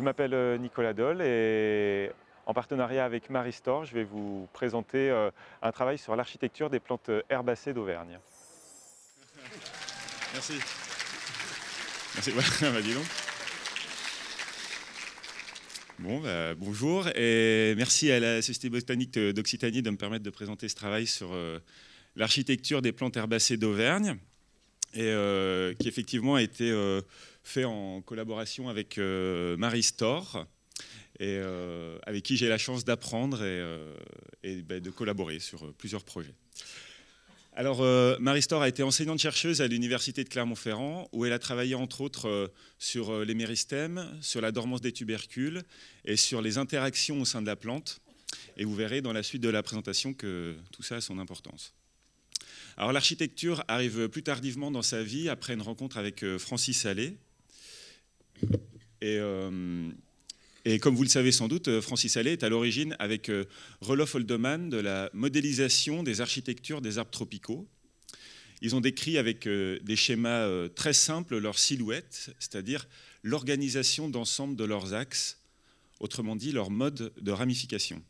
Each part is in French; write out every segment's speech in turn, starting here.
Je m'appelle euh, Nicolas Doll et en partenariat avec Maristore, je vais vous présenter euh, un travail sur l'architecture des plantes herbacées d'Auvergne. Merci. Merci. Bah, bah, bonjour et merci à la Société botanique d'Occitanie de me permettre de présenter ce travail sur euh, l'architecture des plantes herbacées d'Auvergne et euh, qui effectivement a été euh, fait en collaboration avec euh, Marie Store, et, avec qui j'ai la chance d'apprendre et, ben, de collaborer sur plusieurs projets. Alors, Marie Store a été enseignante-chercheuse à l'Université de Clermont-Ferrand, où elle a travaillé entre autres sur les méristèmes, sur la dormance des tubercules et sur les interactions au sein de la plante. Et vous verrez dans la suite de la présentation que tout ça a son importance. Alors l'architecture arrive plus tardivement dans sa vie, après une rencontre avec euh, Francis Allais. Euh, et, comme vous le savez sans doute, euh, Francis Allais est à l'origine, avec Roloff Holdeman, de la modélisation des architectures des arbres tropicaux. Ils ont décrit avec des schémas très simples leur silhouette, c'est-à-dire l'organisation d'ensemble de leurs axes, autrement dit leur mode de ramification.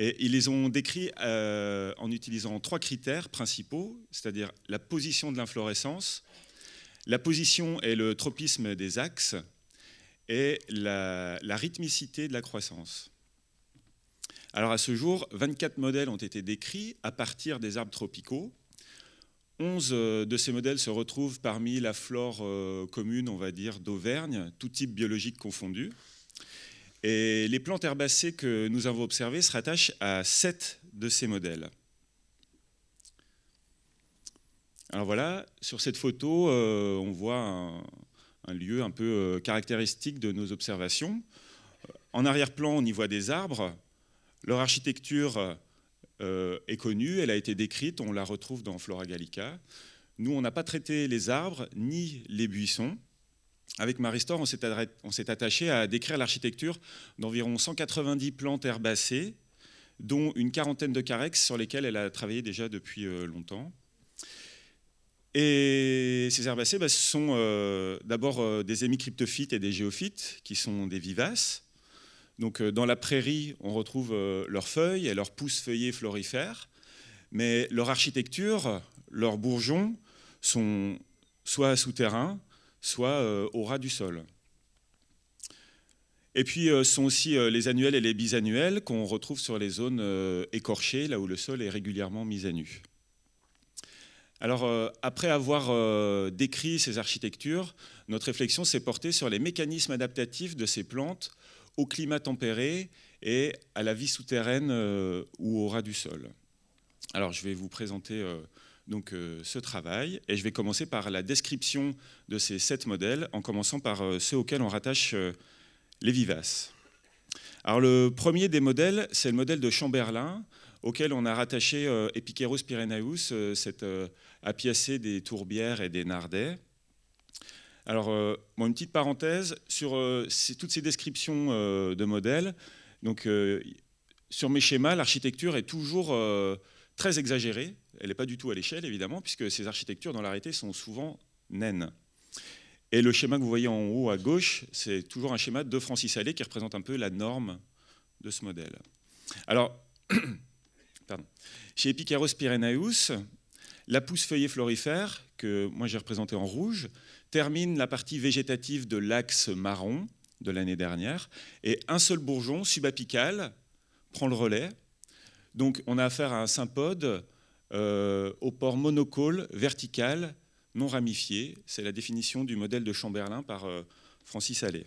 Et ils les ont décrits euh, en utilisant trois critères principaux, c'est-à-dire la position de l'inflorescence, la position et le tropisme des axes, et la, la rythmicité de la croissance. Alors à ce jour, 24 modèles ont été décrits à partir des arbres tropicaux. 11 euh, de ces modèles se retrouvent parmi la flore euh, commune, on va dire, d'Auvergne, tout type biologique confondu. Et les plantes herbacées que nous avons observées se rattachent à sept de ces modèles. Alors voilà, sur cette photo, euh, on voit un, lieu un peu euh, caractéristique de nos observations. Euh, en arrière-plan, on y voit des arbres. Leur architecture est connue, elle a été décrite, on la retrouve dans Flora Gallica. Nous, on n'a pas traité les arbres ni les buissons avec Maristore, on s'est attaché à décrire l'architecture d'environ 190 plantes herbacées, dont une quarantaine de carex sur lesquelles elle a travaillé déjà depuis euh, longtemps. Et ces herbacées bah, sont euh, d'abord euh, des hémicryptophytes et des géophytes, qui sont des vivaces. Donc, dans la prairie, on retrouve leurs feuilles et leurs pousses feuillées florifères, mais leur architecture, leurs bourgeons sont soit souterrains, soit euh, au ras du sol. Et puis euh, sont aussi euh, les annuels et les bisannuels qu'on retrouve sur les zones écorchées, là où le sol est régulièrement mis à nu. Alors, après avoir décrit ces architectures, notre réflexion s'est portée sur les mécanismes adaptatifs de ces plantes au climat tempéré et à la vie souterraine ou au ras du sol. Alors, je vais vous présenter donc, euh, ce travail. Et je vais commencer par la description de ces sept modèles, en commençant par euh, ceux auxquels on rattache euh, les vivaces. Alors, le premier des modèles, c'est le modèle de Chamberlin, auquel on a rattaché Epicheros pyrenaeus, cette apiacée des tourbières et des nardais. Alors, une petite parenthèse sur toutes ces descriptions de modèles. Donc, sur mes schémas, l'architecture est toujours très exagérée. Elle n'est pas du tout à l'échelle, évidemment, puisque ces architectures dans l'arrêté sont souvent naines. Et le schéma que vous voyez en haut à gauche, c'est toujours un schéma de Francis Allais qui représente un peu la norme de ce modèle. Alors, pardon. chez Epicaros pyrenaeus, la pousse feuillée florifère, que moi j'ai représentée en rouge, termine la partie végétative de l'axe marron de l'année dernière, et un seul bourgeon subapical prend le relais. Donc on a affaire à un sympode euh, au port monocole, vertical non ramifié. C'est la définition du modèle de Chamberlain par euh, Francis Allais.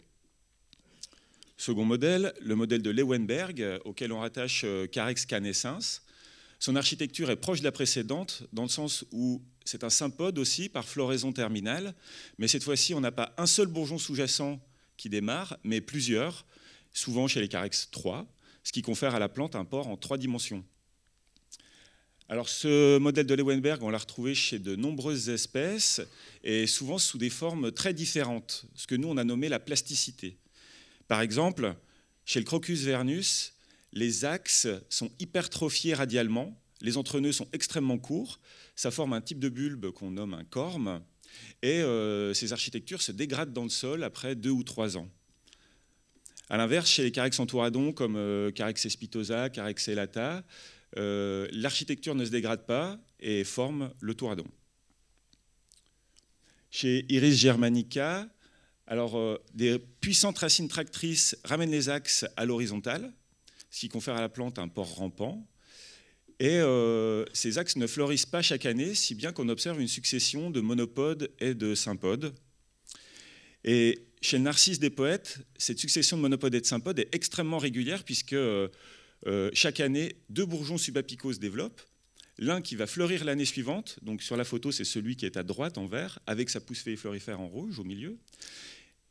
Second modèle, le modèle de Lewenberg, euh, auquel on rattache Carex Canescens. Son architecture est proche de la précédente, dans le sens où c'est un sympode aussi par floraison terminale, mais cette fois-ci, on n'a pas un seul bourgeon sous-jacent qui démarre, mais plusieurs, souvent chez les Carex 3, ce qui confère à la plante un port en trois dimensions. Alors ce modèle de Lewenberg, on l'a retrouvé chez de nombreuses espèces et souvent sous des formes très différentes, ce que nous on a nommé la plasticité. Par exemple, chez le Crocus vernus, les axes sont hypertrophiés radialement, les entrenœuds sont extrêmement courts, ça forme un type de bulbe qu'on nomme un corme, et euh, ces architectures se dégradent dans le sol après deux ou trois ans. A l'inverse, chez les Carex entouradons comme euh, Carex espitosa, Carex elata, euh, l'architecture ne se dégrade pas et forme le Touradon. Chez Iris Germanica, alors, euh, des puissantes racines tractrices ramènent les axes à l'horizontale, ce qui confère à la plante un port rampant. Et euh, ces axes ne fleurissent pas chaque année, si bien qu'on observe une succession de monopodes et de sympodes. Et chez le Narcisse des poètes, cette succession de monopodes et de sympodes est extrêmement régulière, puisque euh, chaque année, deux bourgeons subapicaux se développent. L'un qui va fleurir l'année suivante, donc sur la photo, c'est celui qui est à droite en vert, avec sa pousse feuille florifère en rouge au milieu.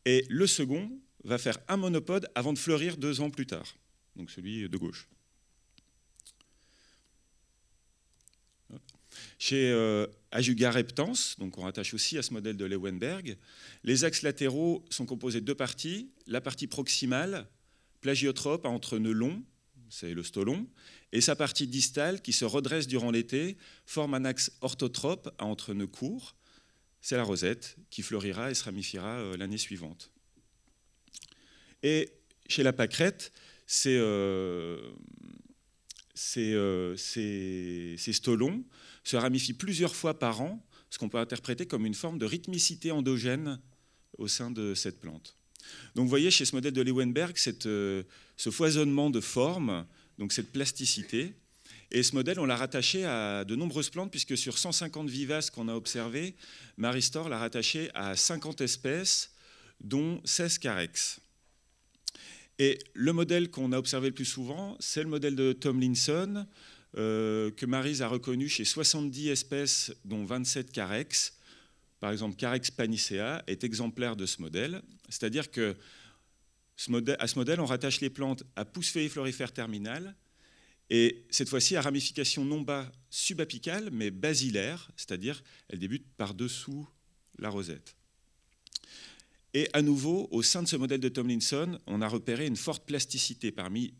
Et le second va faire un monopode avant de fleurir deux ans plus tard, donc celui de gauche. Chez euh, Ajuga-Reptans, donc on rattache aussi à ce modèle de Lewenberg, les axes latéraux sont composés de deux parties. La partie proximale, plagiotrope, entre nœuds longs, c'est le stolon, et sa partie distale, qui se redresse durant l'été, forme un axe orthotrope à nœuds courts, C'est la rosette qui fleurira et se ramifiera euh, l'année suivante. Et chez la pâquerette, euh, euh, ces stolons se ramifient plusieurs fois par an, ce qu'on peut interpréter comme une forme de rythmicité endogène au sein de cette plante. Donc vous voyez chez ce modèle de Lewenberg euh, ce foisonnement de formes, donc cette plasticité. Et ce modèle, on l'a rattaché à de nombreuses plantes, puisque sur 150 vivaces qu'on a observées, Maristor l'a rattaché à 50 espèces, dont 16 carex. Et le modèle qu'on a observé le plus souvent, c'est le modèle de Tomlinson, euh, que Marise a reconnu chez 70 espèces, dont 27 carex, par exemple, Carex panicea est exemplaire de ce modèle, c'est-à-dire que ce modèle, à ce modèle, on rattache les plantes à pousse et florifère terminale, et cette fois-ci à ramification non bas subapicale, mais basilaire, c'est-à-dire elle débute par-dessous la rosette. Et à nouveau, au sein de ce modèle de Tomlinson, on a repéré une forte plasticité parmi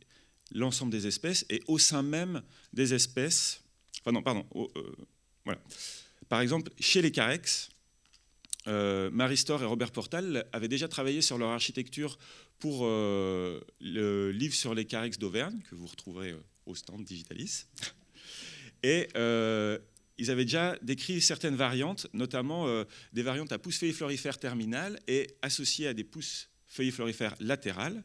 l'ensemble des espèces et au sein même des espèces. Enfin non, pardon. Euh, voilà. Par exemple, chez les carex, euh, Marie Store et Robert Portal avaient déjà travaillé sur leur architecture pour euh, le livre sur les carex d'Auvergne, que vous retrouverez euh, au stand Digitalis. Et euh, ils avaient déjà décrit certaines variantes, notamment des variantes à pousses feuilles florifères terminales et associées à des pousses feuilles florifères latérales,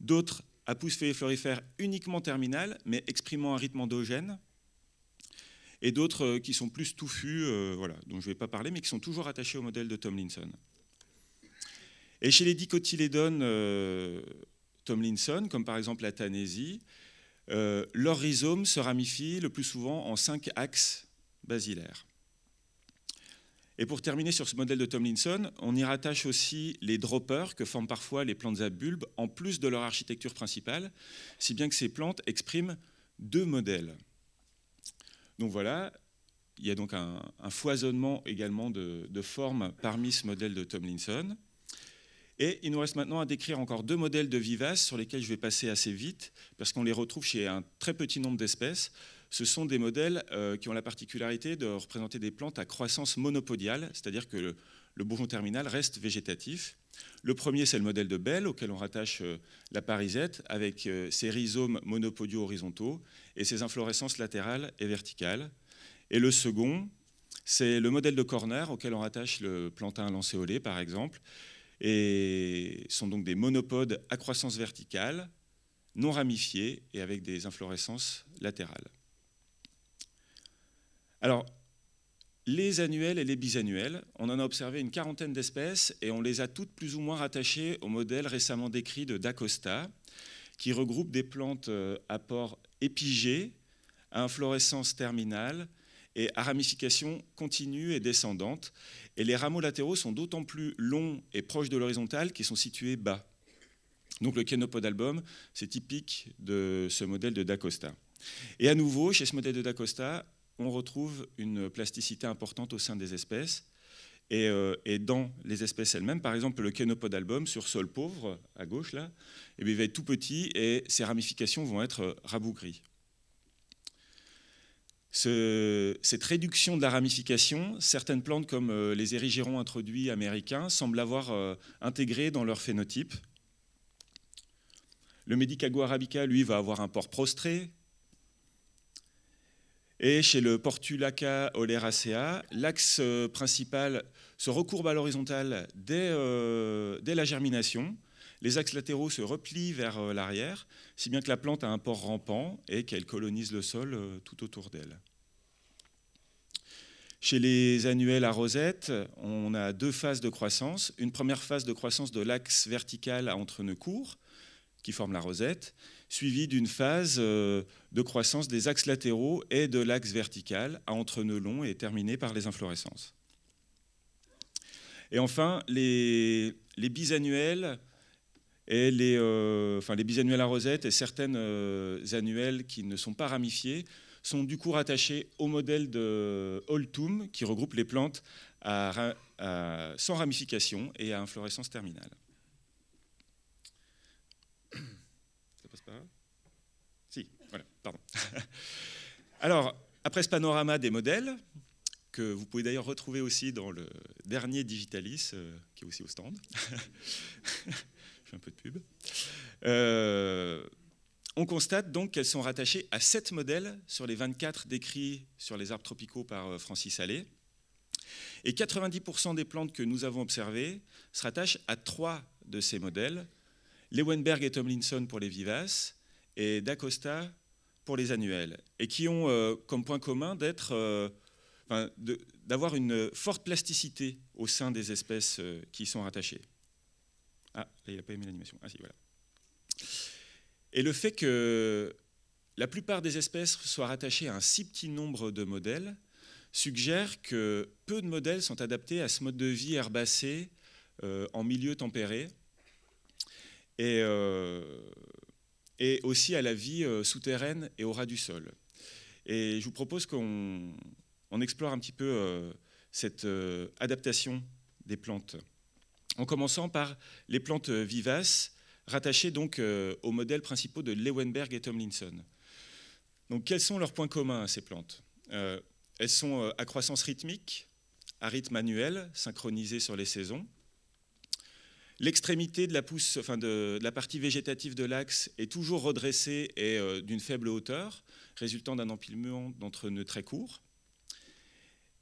d'autres à pousses feuilles florifères uniquement terminales, mais exprimant un rythme endogène, et d'autres euh, qui sont plus touffus, euh, voilà, dont je ne vais pas parler, mais qui sont toujours attachés au modèle de Tomlinson. Et chez les dicotylédones euh, Tomlinson, comme par exemple la Tanésie, leur rhizome se ramifie le plus souvent en cinq axes basilaires. Et pour terminer sur ce modèle de Tomlinson, on y rattache aussi les droppers que forment parfois les plantes à bulbes, en plus de leur architecture principale, si bien que ces plantes expriment deux modèles. Donc voilà, il y a donc un, foisonnement également de, de formes parmi ce modèle de Tomlinson. Et il nous reste maintenant à décrire encore deux modèles de vivaces sur lesquels je vais passer assez vite, parce qu'on les retrouve chez un très petit nombre d'espèces ce sont des modèles euh, qui ont la particularité de représenter des plantes à croissance monopodiale, c'est-à-dire que le, bourgeon terminal reste végétatif. Le premier, c'est le modèle de Bell, auquel on rattache euh, la parisette, avec euh, ses rhizomes monopodiaux horizontaux et ses inflorescences latérales et verticales. Et le second, c'est le modèle de Corner, auquel on rattache le plantain lancéolé, par exemple, et sont donc des monopodes à croissance verticale, non ramifiés et avec des inflorescences latérales. Alors, les annuels et les bisannuels, on en a observé une quarantaine d'espèces et on les a toutes plus ou moins rattachées au modèle récemment décrit de Dacosta, qui regroupe des plantes euh, à port épigé, à inflorescence terminale et à ramification continue et descendante. Et les rameaux latéraux sont d'autant plus longs et proches de l'horizontale qu'ils sont situés bas. Donc le kenopod album, c'est typique de ce modèle de Dacosta. Et à nouveau, chez ce modèle de Dacosta, on retrouve une plasticité importante au sein des espèces. Et, euh, dans les espèces elles-mêmes, par exemple le kénopode album sur sol pauvre, à gauche là, eh il va être tout petit et ses ramifications vont être rabougries. cette réduction de la ramification, certaines plantes comme euh, les érigérons introduits américains semblent avoir euh, intégré dans leur phénotype. Le Medicago arabica, lui, va avoir un port prostré, et chez le Portulaca oleracea, l'axe euh, principal se recourbe à l'horizontale euh, dès, la germination. Les axes latéraux se replient vers euh, l'arrière, si bien que la plante a un port rampant et qu'elle colonise le sol tout autour d'elle. Chez les annuelles à rosette, on a deux phases de croissance. Une première phase de croissance de l'axe vertical à entre entre-nœuds courts, qui forme la rosette, suivi d'une phase euh, de croissance des axes latéraux et de l'axe vertical à nœuds longs et terminé par les inflorescences. Et enfin, les, les bisannuels et les, euh, enfin, les à rosette et certaines euh, annuelles qui ne sont pas ramifiées sont du coup rattachées au modèle de Holtum qui regroupe les plantes sans ramification et à inflorescence terminale. Alors, après ce panorama des modèles, que vous pouvez d'ailleurs retrouver aussi dans le dernier Digitalis, euh, qui est aussi au stand, je fais un peu de pub, euh, on constate donc qu'elles sont rattachées à 7 modèles sur les 24 décrits sur les arbres tropicaux par euh, Francis Allais. Et 90% des plantes que nous avons observées se rattachent à 3 de ces modèles, Lewenberg et Tomlinson pour les vivaces et D'Acosta pour les annuels, et qui ont euh, comme point commun d'être, euh, d'avoir une forte plasticité au sein des espèces euh, qui y sont rattachées. Ah, là, il n'a pas aimé l'animation. Ah si, voilà. Et le fait que la plupart des espèces soient rattachées à un si petit nombre de modèles suggère que peu de modèles sont adaptés à ce mode de vie herbacé en milieu tempéré, et, euh, et aussi à la vie euh, souterraine et au ras du sol. Et je vous propose qu'on explore un petit peu euh, cette adaptation des plantes, en commençant par les plantes vivaces, rattachées donc aux modèles principaux de Lewenberg et Tomlinson. Donc quels sont leurs points communs à ces plantes Elles sont à croissance rythmique, à rythme annuel, synchronisé sur les saisons. L'extrémité de la pousse, enfin de, la partie végétative de l'axe est toujours redressée et euh, d'une faible hauteur, résultant d'un empilement d'entre nœuds très courts.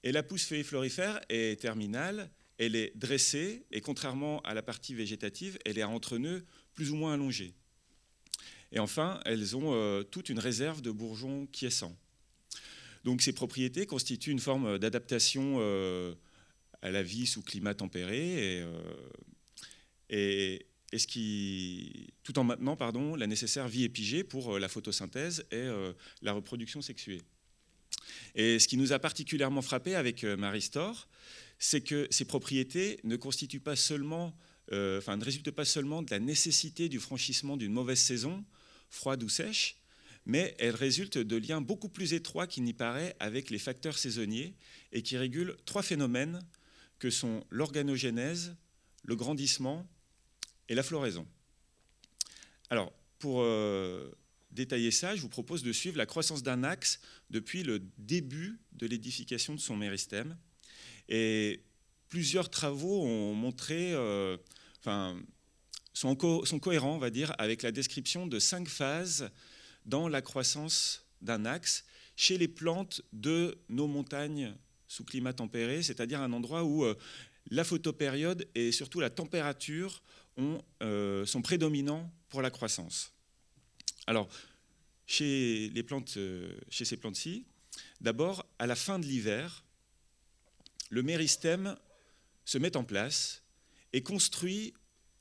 Et la pousse feuille florifère est terminale, elle est dressée et contrairement à la partie végétative, elle est à entre nœuds plus ou moins allongée. Et enfin, elles ont euh, toute une réserve de bourgeons quiescents. Donc ces propriétés constituent une forme d'adaptation euh, à la vie sous climat tempéré et et, ce qui, tout en maintenant pardon, la nécessaire vie épigée pour euh, la photosynthèse et euh, la reproduction sexuée. Et ce qui nous a particulièrement frappé avec euh, Marie c'est que ces propriétés ne constituent pas seulement, ne résultent pas seulement de la nécessité du franchissement d'une mauvaise saison, froide ou sèche, mais elles résultent de liens beaucoup plus étroits qu'il n'y paraît avec les facteurs saisonniers et qui régulent trois phénomènes que sont l'organogénèse, le grandissement et la floraison. Alors, pour euh, détailler ça, je vous propose de suivre la croissance d'un axe depuis le début de l'édification de son méristème. Et plusieurs travaux ont montré, euh, enfin, sont, sont, cohérents, on va dire, avec la description de cinq phases dans la croissance d'un axe chez les plantes de nos montagnes sous climat tempéré, c'est-à-dire un endroit où euh, la photopériode et surtout la température euh, sont prédominants pour la croissance. Alors, euh, chez, ces plantes-ci, d'abord, à la fin de l'hiver, le méristème se met en place et construit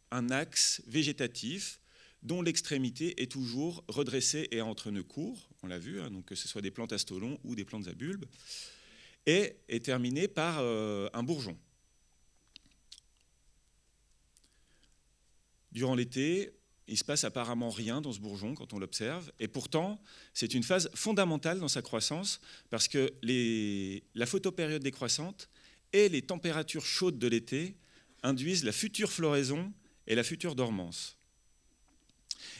un axe végétatif dont l'extrémité est toujours redressée et entre nœuds courts, on l'a vu, hein, donc que ce soit des plantes à stolons ou des plantes à bulbes, et est terminée par euh, un bourgeon. durant l'été, il se passe apparemment rien dans ce bourgeon quand on l'observe, et pourtant c'est une phase fondamentale dans sa croissance parce que la photopériode décroissante et les températures chaudes de l'été induisent la future floraison et la future dormance.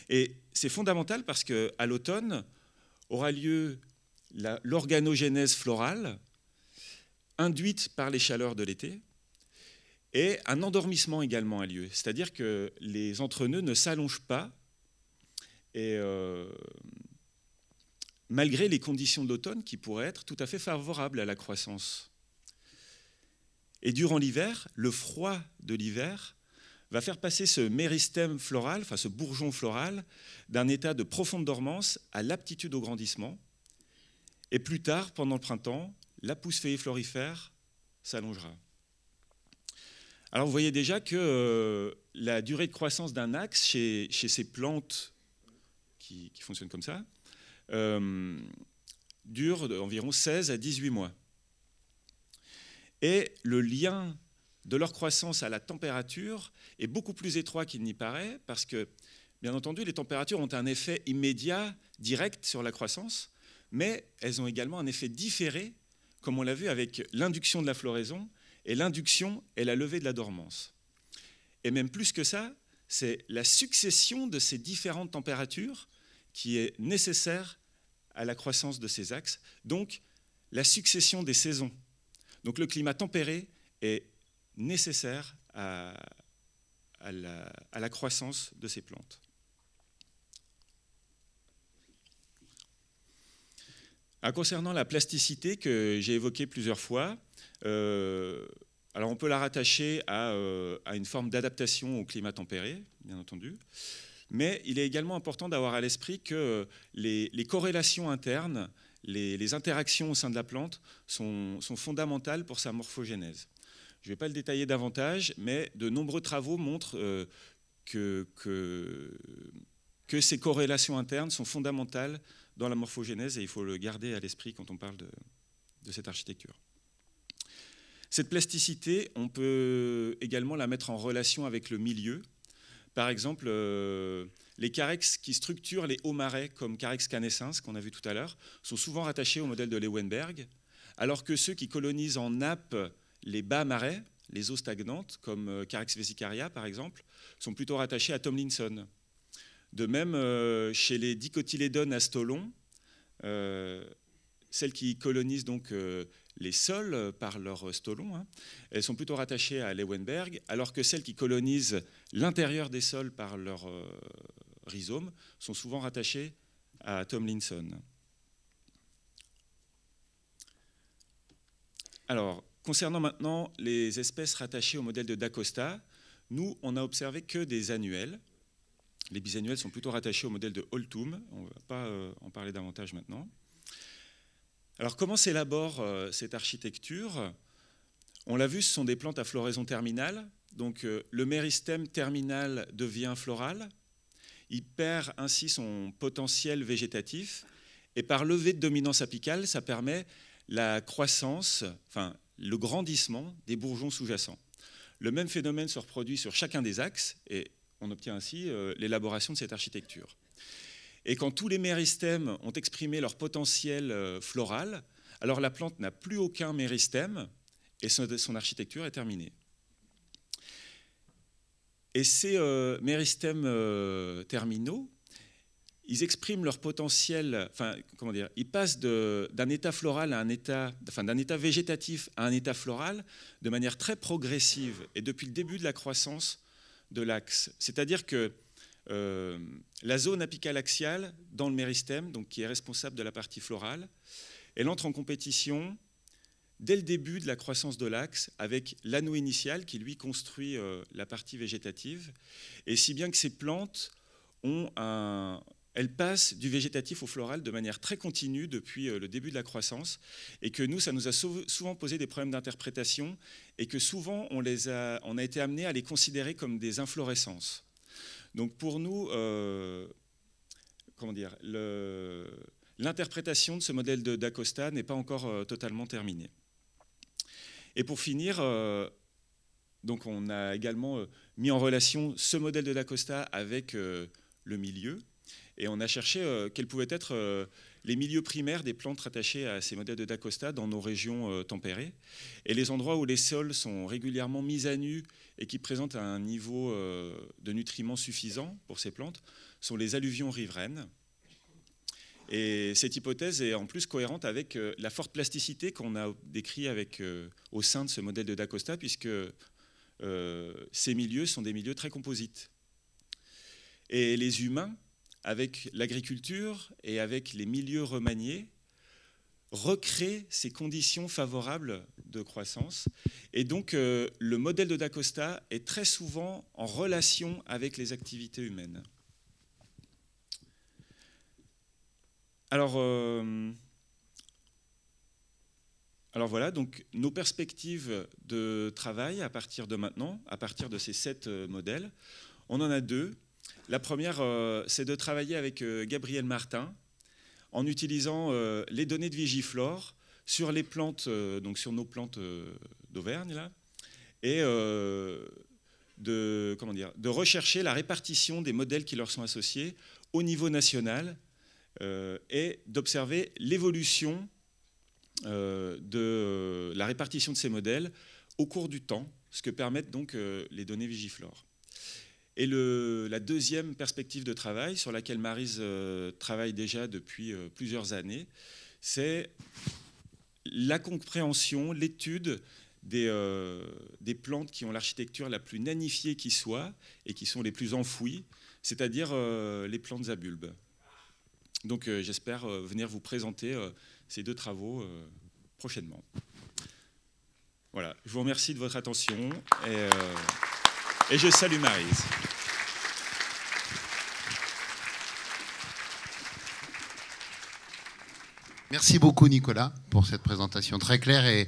Et c'est fondamental parce qu'à l'automne aura lieu l'organogénèse florale induite par les chaleurs de l'été, et un endormissement également a lieu, c'est-à-dire que les entre ne s'allongent pas, et euh, malgré les conditions d'automne qui pourraient être tout à fait favorables à la croissance. Et durant l'hiver, le froid de l'hiver va faire passer ce méristème floral, enfin ce bourgeon floral, d'un état de profonde dormance à l'aptitude au grandissement. Et plus tard, pendant le printemps, la pousse feuillée florifère s'allongera. Alors vous voyez déjà que euh, la durée de croissance d'un axe chez, ces plantes qui, fonctionnent comme ça euh, dure environ 16 à 18 mois. Et le lien de leur croissance à la température est beaucoup plus étroit qu'il n'y paraît parce que, bien entendu, les températures ont un effet immédiat, direct sur la croissance, mais elles ont également un effet différé, comme on l'a vu avec l'induction de la floraison et l'induction est la levée de la dormance. Et même plus que ça, c'est la succession de ces différentes températures qui est nécessaire à la croissance de ces axes, donc la succession des saisons. Donc le climat tempéré est nécessaire à, à la croissance de ces plantes. Ah, concernant la plasticité que j'ai évoquée plusieurs fois, euh, alors on peut la rattacher euh, à, une forme d'adaptation au climat tempéré, bien entendu, mais il est également important d'avoir à l'esprit que les, corrélations internes, les, interactions au sein de la plante sont, fondamentales pour sa morphogénèse. Je ne vais pas le détailler davantage, mais de nombreux travaux montrent euh, que, que, que, ces corrélations internes sont fondamentales dans la morphogénèse, et il faut le garder à l'esprit quand on parle de, cette architecture. Cette plasticité, on peut également la mettre en relation avec le milieu. Par exemple, euh, les carex qui structurent les hauts marais, comme carex canescens, qu'on a vu tout à l'heure, sont souvent rattachés au modèle de Lewenberg, alors que ceux qui colonisent en nappe les bas marais, les eaux stagnantes, comme euh, carex vesicaria par exemple, sont plutôt rattachés à Tomlinson. De même, euh, chez les dicotylédones à stolons, euh, celles qui colonisent donc euh, les sols par leur stolon, hein, elles sont plutôt rattachées à Lewenberg, alors que celles qui colonisent l'intérieur des sols par leur rhizome sont souvent rattachées à Tomlinson. Alors, concernant maintenant les espèces rattachées au modèle de Dacosta, nous, on n'a observé que des annuelles. Les bisannuels sont plutôt rattachés au modèle de Holtum. On ne va pas euh, en parler davantage maintenant. Alors comment s'élabore euh, cette architecture On l'a vu, ce sont des plantes à floraison terminale. Donc euh, le méristème terminal devient floral. Il perd ainsi son potentiel végétatif. Et par levée de dominance apicale, ça permet la croissance, enfin le grandissement des bourgeons sous-jacents. Le même phénomène se reproduit sur chacun des axes, et on obtient ainsi euh, l'élaboration de cette architecture. Et quand tous les méristèmes ont exprimé leur potentiel euh, floral, alors la plante n'a plus aucun méristème et son architecture est terminée. Et ces euh, méristèmes terminaux, ils expriment leur potentiel, enfin, comment dire, ils passent d'un état floral à un état, enfin, d'un état végétatif à un état floral de manière très progressive. Et depuis le début de la croissance, de l'axe. C'est-à-dire que euh, la zone apicale axiale dans le méristème, donc qui est responsable de la partie florale, elle entre en compétition dès le début de la croissance de l'axe avec l'anneau initial qui lui construit euh, la partie végétative. Et si bien que ces plantes ont un, elle passe du végétatif au floral de manière très continue depuis euh, le début de la croissance, et que nous, ça nous a souvent posé des problèmes d'interprétation, et que souvent, on, a, été amené à les considérer comme des inflorescences. Donc pour nous, euh, comment dire, l'interprétation de ce modèle de d'Acosta n'est pas encore euh, totalement terminée. Et pour finir, donc on a également mis en relation ce modèle de D'Acosta avec le milieu, et on a cherché euh, quels pouvaient être euh, les milieux primaires des plantes rattachées à ces modèles de Dacosta dans nos régions euh, tempérées. Et les endroits où les sols sont régulièrement mis à nu et qui présentent un niveau de nutriments suffisant pour ces plantes sont les alluvions riveraines. Et cette hypothèse est en plus cohérente avec la forte plasticité qu'on a décrite avec, au sein de ce modèle de Dacosta, puisque ces milieux sont des milieux très composites. Et les humains avec l'agriculture et avec les milieux remaniés, recréer ces conditions favorables de croissance. Et donc, euh, le modèle de Dacosta est très souvent en relation avec les activités humaines. Alors, euh, alors voilà, donc nos perspectives de travail à partir de maintenant, à partir de ces sept euh, modèles, on en a deux. La première, euh, c'est de travailler avec euh, Gabriel Martin en utilisant euh, les données de Vigiflore sur les plantes, donc sur nos plantes d'Auvergne, là, et de, comment dire, de rechercher la répartition des modèles qui leur sont associés au niveau national et d'observer l'évolution de la répartition de ces modèles au cours du temps, ce que permettent donc les données Vigiflore. Et le, la deuxième perspective de travail, sur laquelle Marise euh, travaille déjà depuis euh, plusieurs années, c'est la compréhension, l'étude des, euh, des, plantes qui ont l'architecture la plus nanifiée qui soit et qui sont les plus enfouies, c'est-à-dire les plantes à bulbes. Donc j'espère venir vous présenter ces deux travaux prochainement. Voilà, je vous remercie de votre attention. Et, et je salue Marise. Merci beaucoup Nicolas pour cette présentation très claire et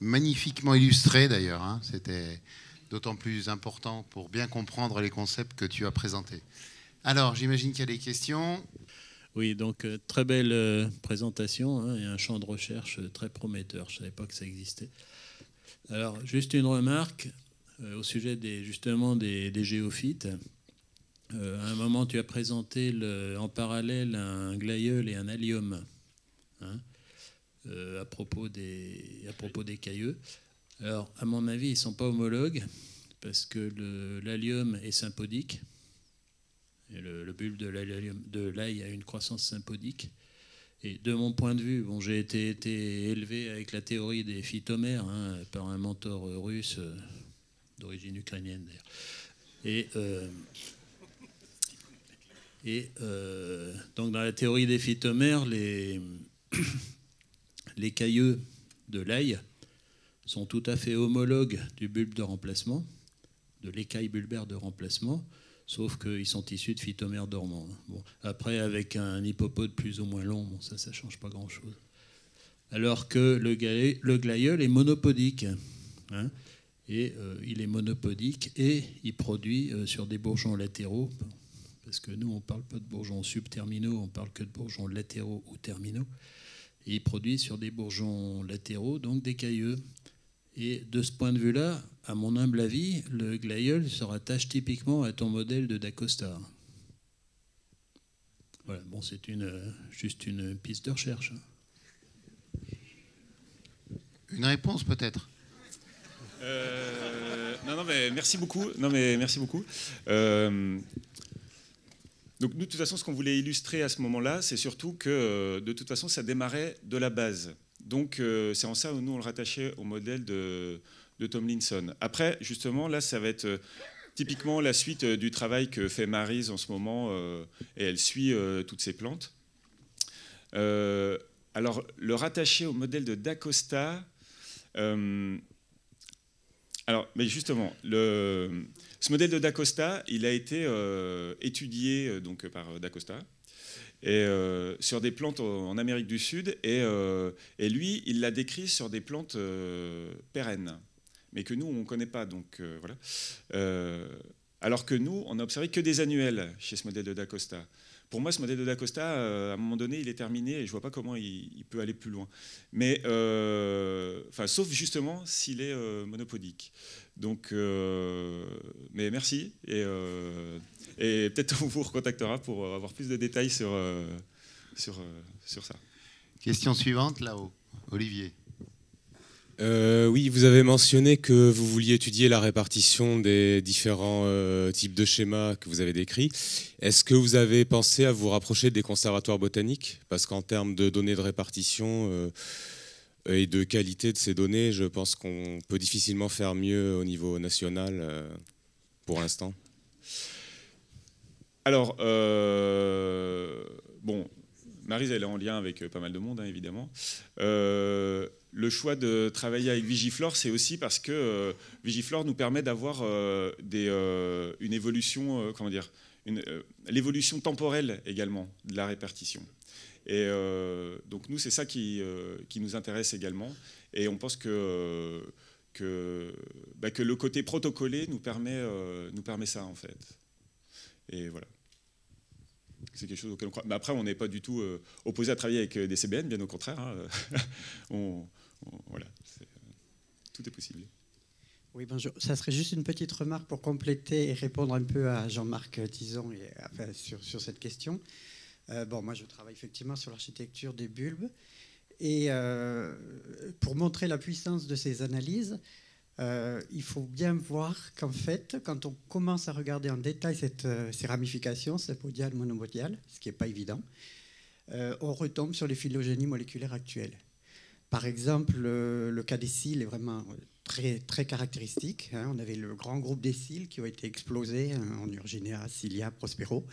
magnifiquement illustrée d'ailleurs. Hein. C'était d'autant plus important pour bien comprendre les concepts que tu as présentés. Alors j'imagine qu'il y a des questions. Oui, donc euh, très belle euh, présentation hein, et un champ de recherche euh, très prometteur. Je ne savais pas que ça existait. Alors juste une remarque. Euh, au sujet des, justement des, géophytes. Euh, à un moment, tu as présenté le, en parallèle un glaïeul et un allium hein, euh, à, propos des, à propos des cailleux. Alors, à mon avis, ils ne sont pas homologues parce que l'allium est sympodique. Et le, bulbe de l'ail a une croissance sympodique. Et de mon point de vue, bon, j'ai été, été, élevé avec la théorie des phytomères hein, par un mentor russe d'origine ukrainienne d'ailleurs. Et, euh, euh, donc dans la théorie des phytomères, les, les cailleux de l'ail sont tout à fait homologues du bulbe de remplacement, de l'écaille bulbaire de remplacement, sauf qu'ils sont issus de phytomères dormants. Bon, après, avec un hippopode plus ou moins long, ça, ne change pas grand-chose. Alors que le, le glaïeul est monopodique. Hein et euh, il est monopodique et il produit euh, sur des bourgeons latéraux, parce que nous on parle pas de bourgeons subterminaux, on parle que de bourgeons latéraux ou terminaux, et il produit sur des bourgeons latéraux, donc des cailleux. Et de ce point de vue-là, à mon humble avis, le glaïeul se rattache typiquement à ton modèle de Dacosta. Voilà, bon, c'est une, euh, juste une piste de recherche. Une réponse peut-être euh, non, non, mais merci beaucoup. Non, mais merci beaucoup. Euh, donc nous, de toute façon, ce qu'on voulait illustrer à ce moment-là, c'est surtout que, euh, de toute façon, ça démarrait de la base. Donc c'est en ça où nous, on le rattachait au modèle de, de Tomlinson. Après, justement, là, ça va être typiquement la suite du travail que fait Marise en ce moment, et elle suit toutes ces plantes. alors, le rattacher au modèle de D'Acosta, alors, mais justement, ce modèle de Dacosta, il a été euh, étudié euh, donc par euh, Dacosta et, sur des plantes en Amérique du Sud, et, lui, il l'a décrit sur des plantes pérennes, mais que nous on ne connaît pas, donc voilà. alors que nous, on n'a observé que des annuels chez ce modèle de Dacosta. Pour moi, ce modèle de Dacosta, Costa, euh, à un moment donné, il est terminé et je ne vois pas comment il, peut aller plus loin. Mais, euh, enfin, sauf justement s'il est euh, monopodique. Donc, mais merci et, peut-être on vous recontactera pour avoir plus de détails sur, sur, sur ça. Question suivante là-haut, Olivier. Euh, oui, vous avez mentionné que vous vouliez étudier la répartition des différents euh, types de schémas que vous avez décrits. Est-ce que vous avez pensé à vous rapprocher des conservatoires botaniques Parce qu'en termes de données de répartition euh, et de qualité de ces données, je pense qu'on peut difficilement faire mieux au niveau national pour l'instant. Alors, Marise, elle est en lien avec euh, pas mal de monde, hein, évidemment. Euh, le choix de travailler avec Vigiflore, c'est aussi parce que Vigiflor euh, Vigiflore nous permet d'avoir une évolution, comment dire, l'évolution temporelle également de la répartition. Et donc nous, c'est ça qui, nous intéresse également. Et on pense que, bah, que, le côté protocolé nous permet, nous permet ça, en fait. Et voilà c'est quelque chose auquel on croit. Mais après, on n'est pas du tout euh, opposé à travailler avec euh, des CBN, bien au contraire. Hein. voilà, tout est possible. Oui, bonjour. Ça serait juste une petite remarque pour compléter et répondre un peu à Jean-Marc Tison et, sur, sur, cette question. Euh, bon, moi, je travaille effectivement sur l'architecture des bulbes. Et pour montrer la puissance de ces analyses, euh, il faut bien voir qu'en fait, quand on commence à regarder en détail euh, ces ramifications, sympodiales, monomodiales, ce qui n'est pas évident, euh, on retombe sur les phylogénies moléculaires actuelles. Par exemple, le, cas des cils est vraiment très, caractéristique. Hein. On avait le grand groupe des cils qui ont été explosés hein, en Urginea, Cilia, Prospero.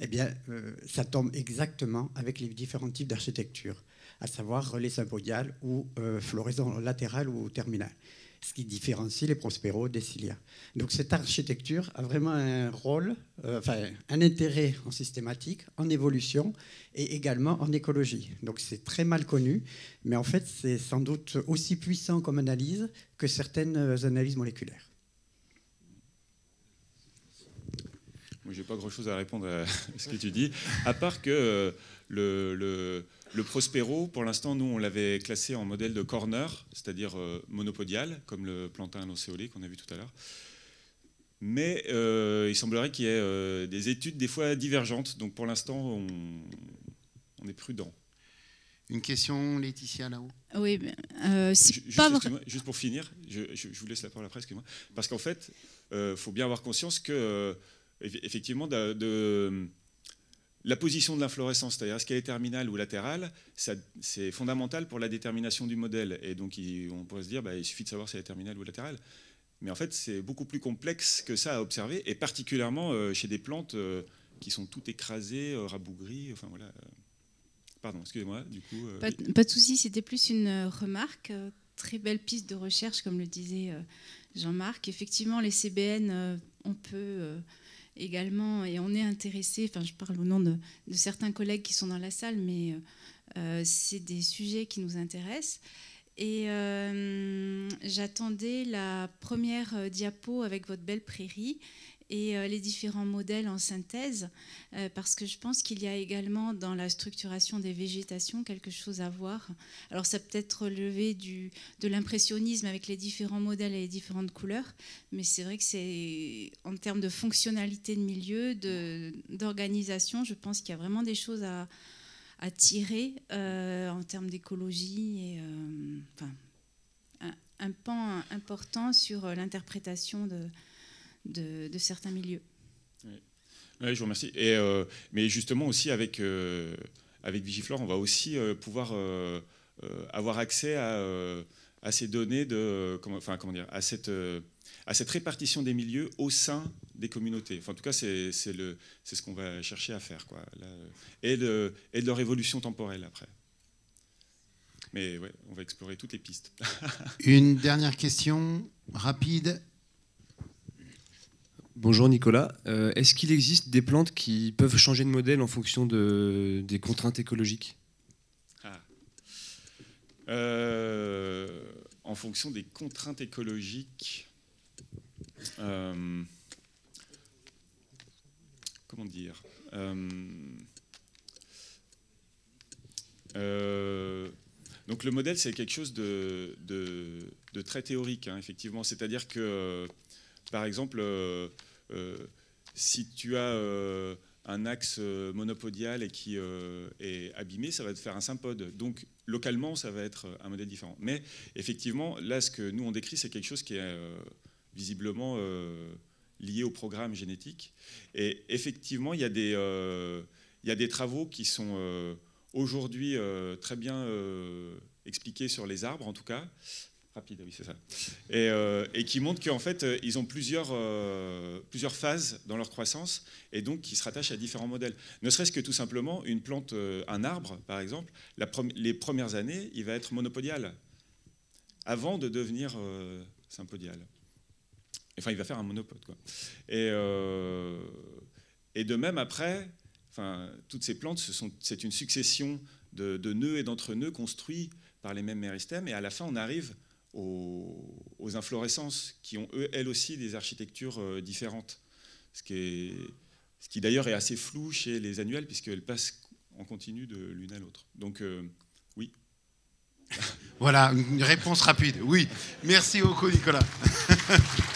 Eh bien, ça tombe exactement avec les différents types d'architecture, à savoir relais sympodiales ou floraison latérale ou terminale ce qui différencie les Prospero des Cilia. Donc cette architecture a vraiment un rôle, euh, enfin un intérêt en systématique, en évolution et également en écologie. Donc c'est très mal connu, mais en fait c'est sans doute aussi puissant comme analyse que certaines analyses moléculaires. Moi, j'ai pas grand-chose à répondre à ce que tu dis, à part que euh, le le Prospero, pour l'instant, nous, on l'avait classé en modèle de corner, c'est-à-dire euh, monopodial, comme le plantain anocéolé qu'on a vu tout à l'heure. Mais euh, il semblerait qu'il y ait euh, des études des fois divergentes. Donc pour l'instant, on, est prudent. Une question, Laetitia, là-haut Oui, Juste pour finir, je, vous laisse la parole après, excusez-moi. Parce qu'en fait, il faut bien avoir conscience que, effectivement, de la position de l'inflorescence, c'est-à-dire est-ce qu'elle est terminale ou latérale, c'est fondamental pour la détermination du modèle. Et donc on pourrait se dire, bah, il suffit de savoir si elle est terminale ou latérale. Mais en fait, c'est beaucoup plus complexe que ça à observer, et particulièrement euh, chez des plantes euh, qui sont toutes écrasées, euh, rabougries, enfin voilà. Pardon, excusez-moi, du coup... Pas, pas, de souci, c'était plus une remarque très belle piste de recherche, comme le disait Jean-Marc. Effectivement, les CBN, on peut également, et on est intéressé, enfin je parle au nom de, certains collègues qui sont dans la salle, mais euh, euh, c'est des sujets qui nous intéressent. Et euh, j'attendais la première euh, diapo avec votre belle prairie et euh, les différents modèles en synthèse, parce que je pense qu'il y a également dans la structuration des végétations quelque chose à voir. Alors ça peut être relevé du, de l'impressionnisme avec les différents modèles et les différentes couleurs, mais c'est vrai que c'est en termes de fonctionnalité de milieu, d'organisation, je pense qu'il y a vraiment des choses à, à tirer euh, en termes d'écologie et euh, enfin, un, pan important sur euh, l'interprétation de, de, certains milieux. Oui. je vous remercie. Et, mais justement aussi avec, avec Vigiflore, on va aussi pouvoir avoir accès à à ces données de, enfin comment dire, à cette, euh, à cette répartition des milieux au sein des communautés. Enfin, en tout cas, c'est ce qu'on va chercher à faire, quoi. et, de et de leur évolution temporelle après. Mais ouais, on va explorer toutes les pistes. Une dernière question rapide. Bonjour Nicolas. Euh, est-ce qu'il existe des plantes qui peuvent changer de modèle en fonction de, des contraintes écologiques ah. euh, en fonction des contraintes écologiques. Euh, comment dire euh, euh, donc le modèle, c'est quelque chose de, très théorique, hein, effectivement. C'est-à-dire que, par exemple, si tu as un axe monopodial et qui est abîmé, ça va te faire un sympode. Donc localement, ça va être euh, un modèle différent. Mais effectivement, là, ce que nous on décrit, c'est quelque chose qui est euh, visiblement euh, lié au programme génétique. Et effectivement, des, il y a des travaux qui sont aujourd'hui très bien expliqués sur les arbres, en tout cas, Rapide, oui, c'est ça. Et, euh, et, qui montre qu'en fait, euh, ils ont plusieurs, euh, plusieurs phases dans leur croissance et donc qui se rattachent à différents modèles. Ne serait-ce que tout simplement une plante, un arbre, par exemple, la les premières années, il va être monopodial avant de devenir sympodial. Enfin, il va faire un monopode. Quoi. Et, et de même, après, enfin, toutes ces plantes, c'est une succession de, de nœuds et d'entre-nœuds construits par les mêmes méristèmes. Et à la fin, on arrive aux, inflorescences, qui ont eux, elles aussi des architectures euh, différentes. Ce qui, qui d'ailleurs est assez flou chez les annuelles, puisqu'elles passent en continu de l'une à l'autre. Donc, euh, oui. voilà, une réponse rapide. Oui. Merci beaucoup, Nicolas.